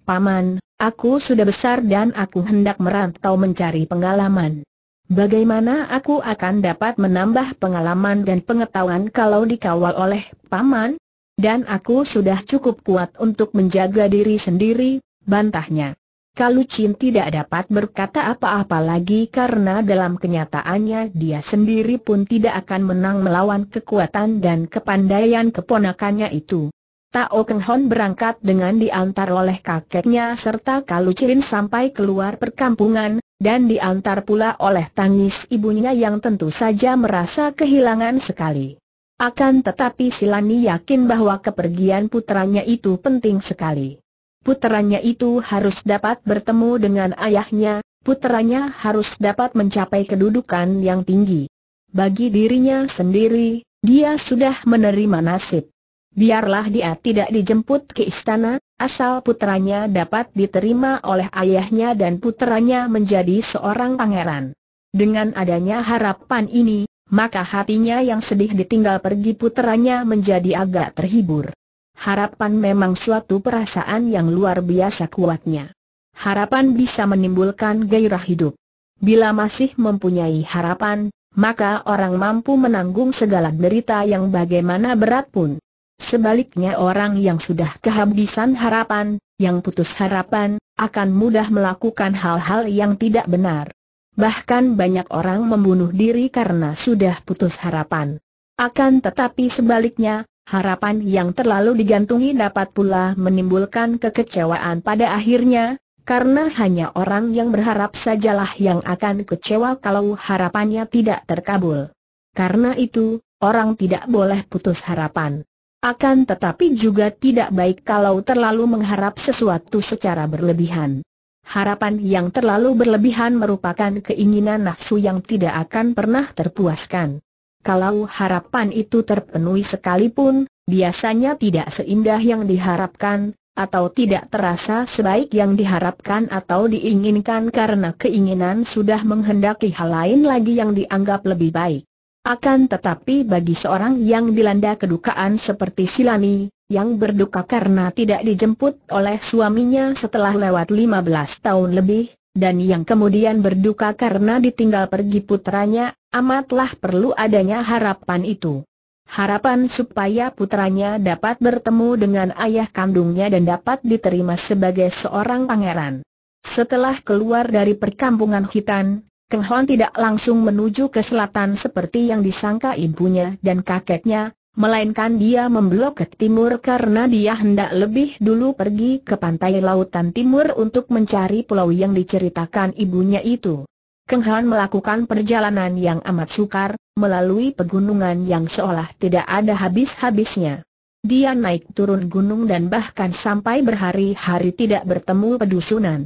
Paman, aku sudah besar dan aku hendak merantau mencari pengalaman. Bagaimana aku akan dapat menambah pengalaman dan pengetahuan kalau dikawal oleh paman? Dan aku sudah cukup kuat untuk menjaga diri sendiri, bantahnya. Kalucin tidak dapat berkata apa-apa lagi karena dalam kenyataannya dia sendiri pun tidak akan menang melawan kekuatan dan kepandaian keponakannya itu. Tao Keng Hon berangkat dengan diantar oleh kakeknya serta Kalucin sampai keluar perkampungan, dan diantar pula oleh tangis ibunya yang tentu saja merasa kehilangan sekali. Akan tetapi Silani yakin bahwa kepergian putranya itu penting sekali. Putranya itu harus dapat bertemu dengan ayahnya, putranya harus dapat mencapai kedudukan yang tinggi. Bagi dirinya sendiri, dia sudah menerima nasib. Biarlah dia tidak dijemput ke istana, Asal putranya dapat diterima oleh ayahnya dan putranya menjadi seorang pangeran. Dengan adanya harapan ini, maka hatinya yang sedih ditinggal pergi putranya menjadi agak terhibur. Harapan memang suatu perasaan yang luar biasa kuatnya. Harapan bisa menimbulkan gairah hidup. Bila masih mempunyai harapan, maka orang mampu menanggung segala derita yang bagaimana berat pun. Sebaliknya orang yang sudah kehabisan harapan, yang putus harapan, akan mudah melakukan hal-hal yang tidak benar. Bahkan banyak orang membunuh diri karena sudah putus harapan. Akan tetapi sebaliknya, harapan yang terlalu digantungi dapat pula menimbulkan kekecewaan pada akhirnya, karena hanya orang yang berharap sajalah yang akan kecewa kalau harapannya tidak terkabul. Karena itu, orang tidak boleh putus harapan. Akan tetapi juga tidak baik kalau terlalu mengharap sesuatu secara berlebihan. Harapan yang terlalu berlebihan merupakan keinginan nafsu yang tidak akan pernah terpuaskan. Kalau harapan itu terpenuhi sekalipun, biasanya tidak seindah yang diharapkan, atau tidak terasa sebaik yang diharapkan atau diinginkan karena keinginan sudah menghendaki hal lain lagi yang dianggap lebih baik. Akan tetapi bagi seorang yang dilanda kedukaan seperti Silani, yang berduka karena tidak dijemput oleh suaminya setelah lewat 15 tahun lebih, dan yang kemudian berduka karena ditinggal pergi putranya, amatlah perlu adanya harapan itu. Harapan supaya putranya dapat bertemu dengan ayah kandungnya dan dapat diterima sebagai seorang pangeran. Setelah keluar dari perkampungan Hitan, Kenghuan tidak langsung menuju ke selatan seperti yang disangka ibunya dan kakeknya, melainkan dia memblok ke timur karena dia hendak lebih dulu pergi ke pantai lautan timur untuk mencari pulau yang diceritakan ibunya itu. Keng Han melakukan perjalanan yang amat sukar, melalui pegunungan yang seolah tidak ada habis-habisnya. Dia naik turun gunung dan bahkan sampai berhari-hari tidak bertemu pedusunan.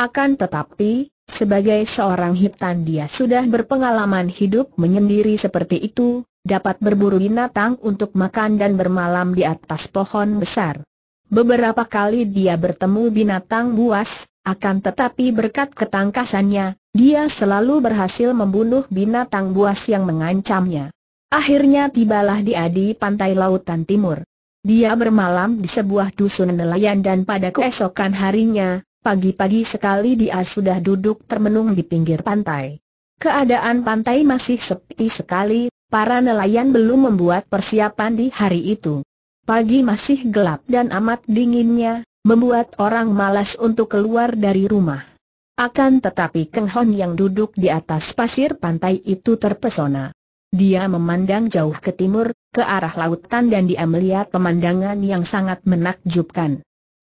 Akan tetapi, sebagai seorang hitan dia sudah berpengalaman hidup menyendiri seperti itu, dapat berburu binatang untuk makan dan bermalam di atas pohon besar. Beberapa kali dia bertemu binatang buas, akan tetapi berkat ketangkasannya, dia selalu berhasil membunuh binatang buas yang mengancamnya. Akhirnya tibalah dia di pantai lautan timur. Dia bermalam di sebuah dusun nelayan dan pada keesokan harinya, Pagi-pagi sekali dia sudah duduk termenung di pinggir pantai. Keadaan pantai masih sepi sekali, para nelayan belum membuat persiapan di hari itu. Pagi masih gelap dan amat dinginnya, membuat orang malas untuk keluar dari rumah. Akan tetapi Keng Hon yang duduk di atas pasir pantai itu terpesona. Dia memandang jauh ke timur, ke arah lautan dan dia melihat pemandangan yang sangat menakjubkan.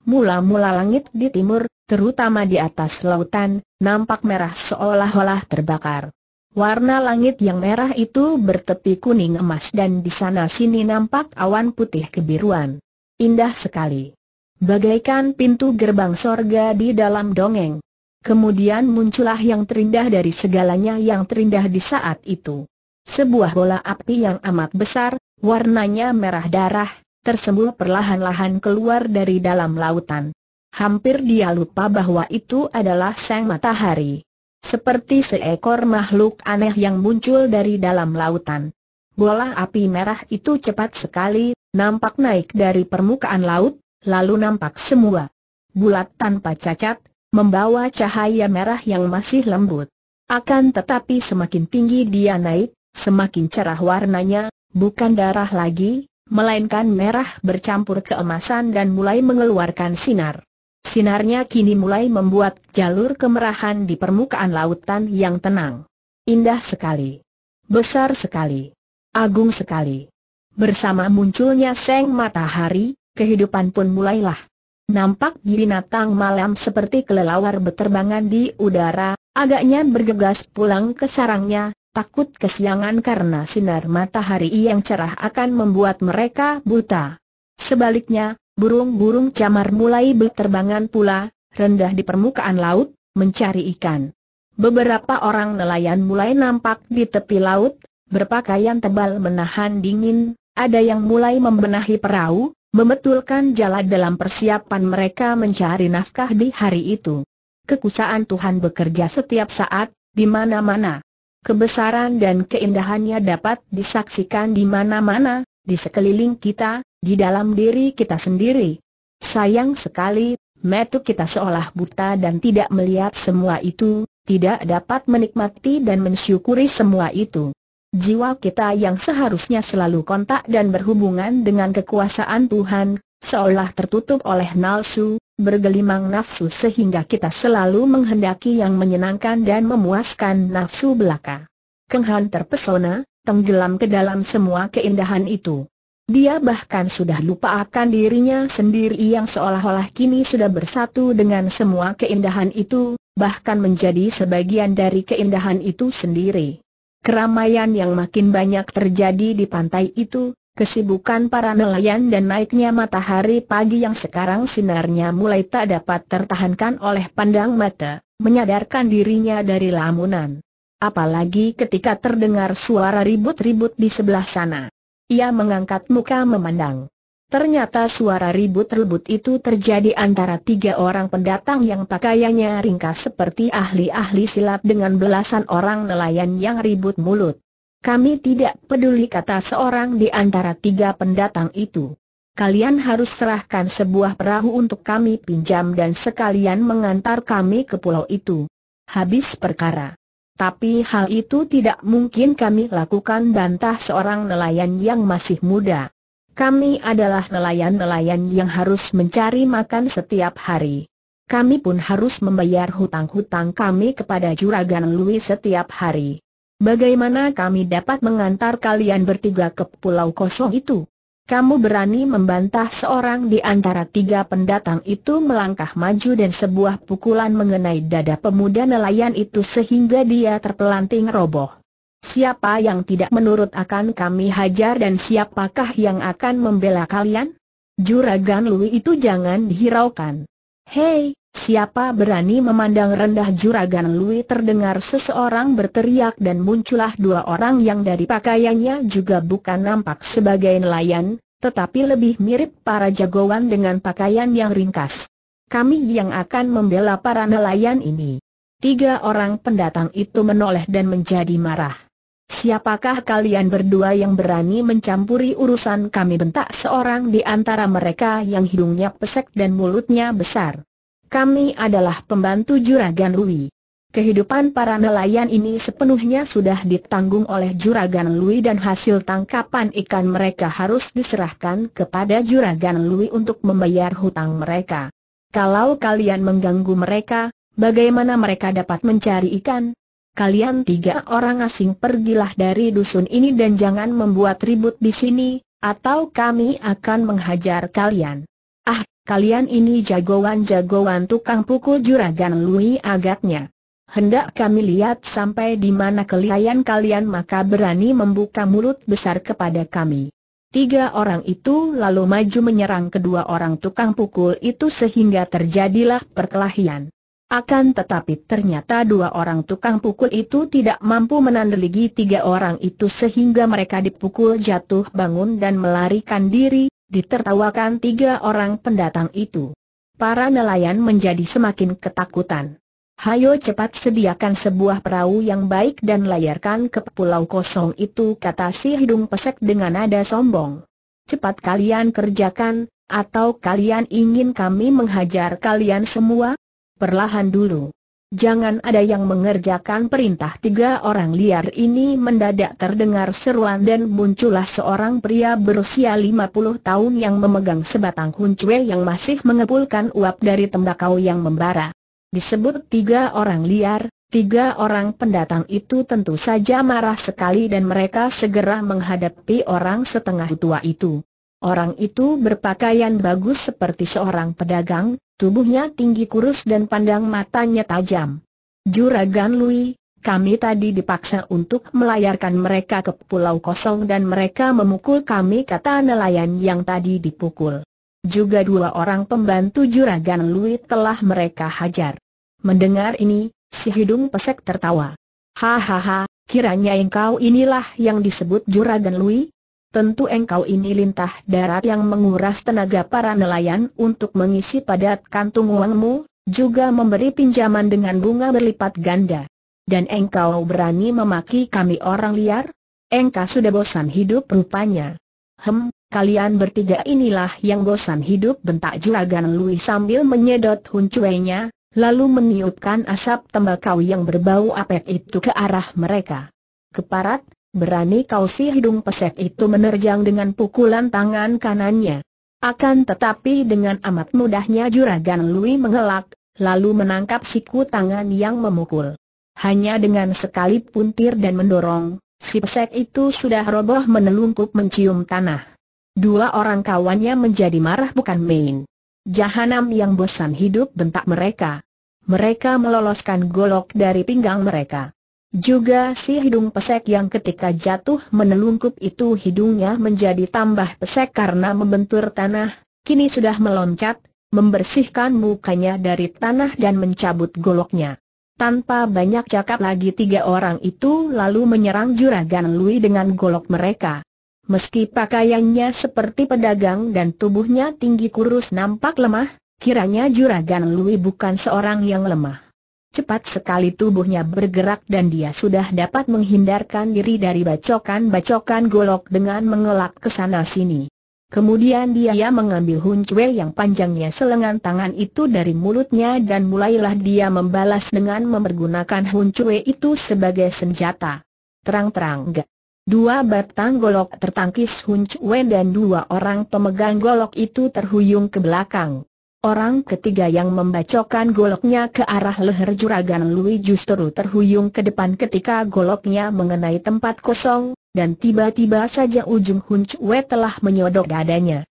Mula-mula langit di timur, terutama di atas lautan, nampak merah seolah-olah terbakar. Warna langit yang merah itu bertepi kuning emas dan di sana-sini nampak awan putih kebiruan. Indah sekali. Bagaikan pintu gerbang sorga di dalam dongeng. Kemudian muncullah yang terindah dari segalanya yang terindah di saat itu. Sebuah bola api yang amat besar, warnanya merah darah, tersembul perlahan-lahan keluar dari dalam lautan. Hampir dia lupa bahwa itu adalah sang matahari. Seperti seekor makhluk aneh yang muncul dari dalam lautan. Bola api merah itu cepat sekali, nampak naik dari permukaan laut, lalu nampak semua. Bulat tanpa cacat, membawa cahaya merah yang masih lembut. Akan tetapi semakin tinggi dia naik, semakin cerah warnanya, bukan darah lagi, melainkan merah bercampur keemasan dan mulai mengeluarkan sinar. Sinarnya kini mulai membuat jalur kemerahan di permukaan lautan yang tenang. Indah sekali. Besar sekali. Agung sekali. Bersama munculnya seng matahari, kehidupan pun mulailah. Nampak binatang malam seperti kelelawar beterbangan di udara, agaknya bergegas pulang ke sarangnya, takut kesiangan karena sinar matahari yang cerah akan membuat mereka buta. Sebaliknya, burung-burung camar mulai berterbangan pula, rendah di permukaan laut, mencari ikan. Beberapa orang nelayan mulai nampak di tepi laut, berpakaian tebal menahan dingin, ada yang mulai membenahi perahu, membetulkan jala dalam persiapan mereka mencari nafkah di hari itu. Kekusaan Tuhan bekerja setiap saat, di mana-mana. Kebesaran dan keindahannya dapat disaksikan di mana-mana, di sekeliling kita, di dalam diri kita sendiri. Sayang sekali, metu kita seolah buta dan tidak melihat semua itu, tidak dapat menikmati dan mensyukuri semua itu. Jiwa kita yang seharusnya selalu kontak dan berhubungan dengan kekuasaan Tuhan, seolah tertutup oleh nafsu, bergelimang nafsu sehingga kita selalu menghendaki yang menyenangkan dan memuaskan nafsu belaka. Keng Han terpesona, tenggelam ke dalam semua keindahan itu. Dia bahkan sudah lupa akan dirinya sendiri yang seolah-olah kini sudah bersatu dengan semua keindahan itu, bahkan menjadi sebagian dari keindahan itu sendiri. Keramaian yang makin banyak terjadi di pantai itu, Kesibukan para nelayan dan naiknya matahari pagi yang sekarang sinarnya mulai tak dapat tertahankan oleh pandang mata, menyadarkan dirinya dari lamunan. Apalagi ketika terdengar suara ribut-ribut di sebelah sana. Ia mengangkat muka memandang. Ternyata suara ribut-ribut itu terjadi antara tiga orang pendatang yang pakaiannya ringkas seperti ahli-ahli silat dengan belasan orang nelayan yang ribut mulut. Kami tidak peduli kata seorang di antara tiga pendatang itu. Kalian harus serahkan sebuah perahu untuk kami pinjam dan sekalian mengantar kami ke pulau itu. Habis perkara. Tapi hal itu tidak mungkin kami lakukan bantah seorang nelayan yang masih muda. Kami adalah nelayan-nelayan yang harus mencari makan setiap hari. Kami pun harus membayar hutang-hutang kami kepada juragan Louis setiap hari. Bagaimana kami dapat mengantar kalian bertiga ke pulau kosong itu? Kamu berani membantah seorang di antara tiga pendatang itu melangkah maju dan sebuah pukulan mengenai dada pemuda nelayan itu sehingga dia terpelanting roboh. Siapa yang tidak menurut akan kami hajar dan siapakah yang akan membela kalian? Juragan Lui itu jangan dihiraukan. Hei, siapa berani memandang rendah juragan Lui terdengar seseorang berteriak dan muncullah dua orang yang dari pakaiannya juga bukan nampak sebagai nelayan, tetapi lebih mirip para jagoan dengan pakaian yang ringkas. Kami yang akan membela para nelayan ini. Tiga orang pendatang itu menoleh dan menjadi marah. Siapakah kalian berdua yang berani mencampuri urusan kami bentak seorang di antara mereka yang hidungnya pesek dan mulutnya besar. Kami adalah pembantu Juragan Lui. Kehidupan para nelayan ini sepenuhnya sudah ditanggung oleh Juragan Lui dan hasil tangkapan ikan mereka harus diserahkan kepada Juragan Lui untuk membayar hutang mereka. Kalau kalian mengganggu mereka, bagaimana mereka dapat mencari ikan? kalian tiga orang asing pergilah dari dusun ini dan jangan membuat ribut di sini, atau kami akan menghajar kalian. Ah, kalian ini jagoan-jagoan tukang pukul juragan Lui agaknya. Hendak kami lihat sampai di mana kelihayan kalian maka berani membuka mulut besar kepada kami. Tiga orang itu lalu maju menyerang kedua orang tukang pukul itu sehingga terjadilah perkelahian. Akan tetapi ternyata dua orang tukang pukul itu tidak mampu menandeligi tiga orang itu sehingga mereka dipukul jatuh bangun dan melarikan diri, ditertawakan tiga orang pendatang itu. Para nelayan menjadi semakin ketakutan. Hayo cepat sediakan sebuah perahu yang baik dan layarkan ke pulau kosong itu kata si hidung pesek dengan nada sombong. Cepat kalian kerjakan, atau kalian ingin kami menghajar kalian semua? perlahan dulu. Jangan ada yang mengerjakan perintah tiga orang liar ini mendadak terdengar seruan dan muncullah seorang pria berusia 50 tahun yang memegang sebatang huncuel yang masih mengepulkan uap dari tembakau yang membara. Disebut tiga orang liar, tiga orang pendatang itu tentu saja marah sekali dan mereka segera menghadapi orang setengah tua itu. Orang itu berpakaian bagus seperti seorang pedagang, tubuhnya tinggi kurus dan pandang matanya tajam. Juragan Lui, kami tadi dipaksa untuk melayarkan mereka ke pulau kosong dan mereka memukul kami kata nelayan yang tadi dipukul. Juga dua orang pembantu Juragan Lui telah mereka hajar. Mendengar ini, si hidung pesek tertawa. Hahaha, kiranya engkau inilah yang disebut Juragan Lui? tentu engkau ini lintah darat yang menguras tenaga para nelayan untuk mengisi padat kantung uangmu, juga memberi pinjaman dengan bunga berlipat ganda. Dan engkau berani memaki kami orang liar? Engkau sudah bosan hidup rupanya. Hem, kalian bertiga inilah yang bosan hidup bentak juragan Louis sambil menyedot huncuenya, lalu meniupkan asap tembakau yang berbau apek itu ke arah mereka. Keparat, Berani kau si hidung pesek itu menerjang dengan pukulan tangan kanannya. Akan tetapi dengan amat mudahnya Juragan Lui mengelak, lalu menangkap siku tangan yang memukul. Hanya dengan sekali puntir dan mendorong, si pesek itu sudah roboh menelungkup mencium tanah. Dua orang kawannya menjadi marah bukan main. Jahanam yang bosan hidup bentak mereka. Mereka meloloskan golok dari pinggang mereka. Juga si hidung pesek yang ketika jatuh menelungkup itu hidungnya menjadi tambah pesek karena membentur tanah, kini sudah meloncat, membersihkan mukanya dari tanah dan mencabut goloknya. Tanpa banyak cakap lagi tiga orang itu lalu menyerang juragan Lui dengan golok mereka. Meski pakaiannya seperti pedagang dan tubuhnya tinggi kurus nampak lemah, kiranya juragan Lui bukan seorang yang lemah cepat sekali tubuhnya bergerak dan dia sudah dapat menghindarkan diri dari bacokan-bacokan golok dengan mengelak ke sana sini. Kemudian dia mengambil hunchwe yang panjangnya selengan tangan itu dari mulutnya dan mulailah dia membalas dengan memergunakan hunchwe itu sebagai senjata. Terang-terang gak. Dua batang golok tertangkis hunchwe dan dua orang pemegang golok itu terhuyung ke belakang. Orang ketiga yang membacokan goloknya ke arah leher juragan Lui justru terhuyung ke depan ketika goloknya mengenai tempat kosong, dan tiba-tiba saja ujung hunchwe telah menyodok dadanya.